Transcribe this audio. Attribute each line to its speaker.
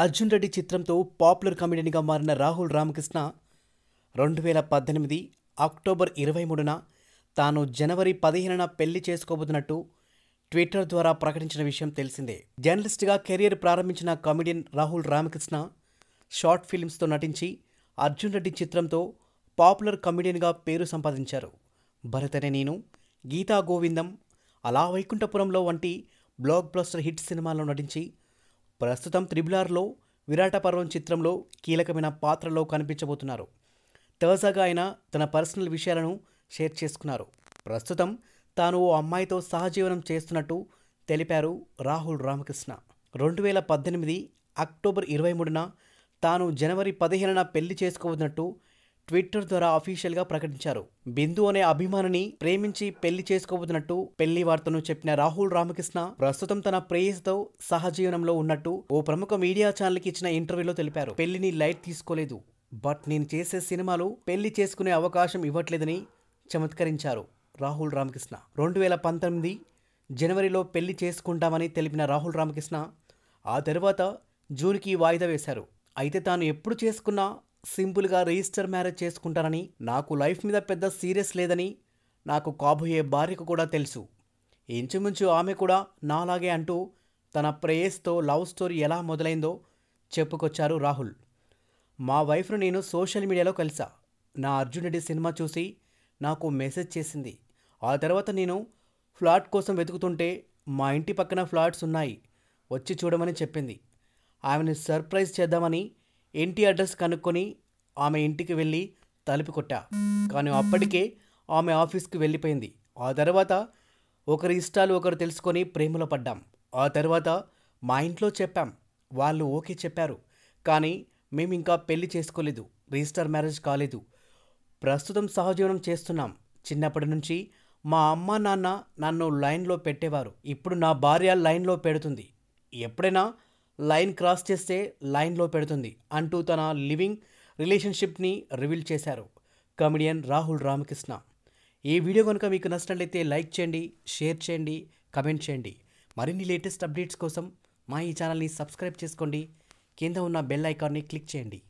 Speaker 1: అర్జున్ రెడ్డి చిత్రంతో పాపులర్ కమెడియన్గా మారిన రాహుల్ రామకృష్ణ రెండు వేల పద్దెనిమిది అక్టోబర్ ఇరవై మూడున తాను జనవరి పదిహేనున పెళ్లి చేసుకోబోతున్నట్టు ట్విట్టర్ ద్వారా ప్రకటించిన విషయం తెలిసిందే జర్నలిస్ట్గా కెరియర్ ప్రారంభించిన కామెడియన్ రాహుల్ రామకృష్ణ షార్ట్ ఫిల్మ్స్తో నటించి అర్జున్ రెడ్డి చిత్రంతో పాపులర్ కమెడియన్గా పేరు సంపాదించారు భరతనే నేను గీతా గోవిందం అలా వైకుంఠపురంలో వంటి బ్లాక్ బ్లాస్టర్ హిట్ సినిమాల్లో నటించి ప్రస్తుతం త్రిబులార్లో విరాట పర్వం చిత్రంలో కీలకమైన పాత్రలో కనిపించబోతున్నారు తాజాగా ఆయన తన పర్సనల్ విషయాలను షేర్ చేసుకున్నారు ప్రస్తుతం తాను ఓ అమ్మాయితో సహజీవనం చేస్తున్నట్టు తెలిపారు రాహుల్ రామకృష్ణ రెండు వేల పద్దెనిమిది అక్టోబర్ ఇరవై మూడున తాను జనవరి పదిహేనున పెళ్లి చేసుకోవద్దున్నట్టు ట్విట్టర్ ద్వారా గా ప్రకటించారు బిందు అనే అభిమానిని ప్రేమించి పెళ్లి చేసుకోబోతున్నట్టు పెళ్లి వార్తను చెప్పిన రాహుల్ రామకృష్ణ ప్రస్తుతం తన ప్రేయస్తో సహజీవనంలో ఉన్నట్టు ఓ ప్రముఖ మీడియా ఛానల్కి ఇచ్చిన ఇంటర్వ్యూలో తెలిపారు పెళ్లిని లైట్ తీసుకోలేదు బట్ నేను చేసే సినిమాలు పెళ్లి చేసుకునే అవకాశం ఇవ్వట్లేదని చమత్కరించారు రాహుల్ రామకృష్ణ రెండు వేల పంతొమ్మిది జనవరిలో పెళ్లి చేసుకుంటామని తెలిపిన రాహుల్ రామకృష్ణ ఆ తర్వాత జూన్కి వాయిదా వేశారు అయితే తాను ఎప్పుడు చేసుకున్నా సింపుల్గా రిజిస్టర్ మ్యారేజ్ చేసుకుంటానని నాకు లైఫ్ మీద పెద్ద సీరియస్ లేదని నాకు కాబోయే భార్యకు కూడా తెలుసు ఇంచుమించు ఆమె కూడా నాలాగే అంటూ తన ప్రేయస్తో లవ్ స్టోరీ ఎలా మొదలైందో చెప్పుకొచ్చారు రాహుల్ మా వైఫ్ను నేను సోషల్ మీడియాలో కలిసా నా అర్జునుడి సినిమా చూసి నాకు మెసేజ్ చేసింది ఆ తర్వాత నేను ఫ్లాట్ కోసం వెతుకుతుంటే మా ఇంటి పక్కన ఫ్లాట్స్ ఉన్నాయి వచ్చి చూడమని చెప్పింది ఆమెను సర్ప్రైజ్ చేద్దామని ఇంటి అడ్రస్ కనుక్కొని ఆమె ఇంటికి వెళ్ళి తలుపు కొట్టా కానీ అప్పటికే ఆమె ఆఫీస్కి వెళ్ళిపోయింది ఆ తర్వాత ఒకరి ఇష్టాలు ఒకరు తెలుసుకొని ప్రేమలో పడ్డాం ఆ తర్వాత మా ఇంట్లో చెప్పాం వాళ్ళు ఓకే చెప్పారు కానీ మేము ఇంకా పెళ్లి చేసుకోలేదు రిజిస్టర్ మ్యారేజ్ కాలేదు ప్రస్తుతం సహజీవనం చేస్తున్నాం చిన్నప్పటి నుంచి మా అమ్మ నాన్న నన్ను లైన్లో పెట్టేవారు ఇప్పుడు నా భార్య లైన్లో పెడుతుంది ఎప్పుడైనా లైన్ క్రాస్ చేస్తే లైన్లో పెడుతుంది అంటూ తన లివింగ్ రిలేషన్షిప్ని రివీల్ చేశారు కమెడియన్ రాహుల్ రామకృష్ణ ఈ వీడియో కనుక మీకు నచ్చినట్లయితే లైక్ చేయండి షేర్ చేయండి కమెంట్ చేయండి మరిన్ని లేటెస్ట్ అప్డేట్స్ కోసం మా ఈ ఛానల్ని సబ్స్క్రైబ్ చేసుకోండి కింద ఉన్న బెల్ ఐకాన్ని క్లిక్ చేయండి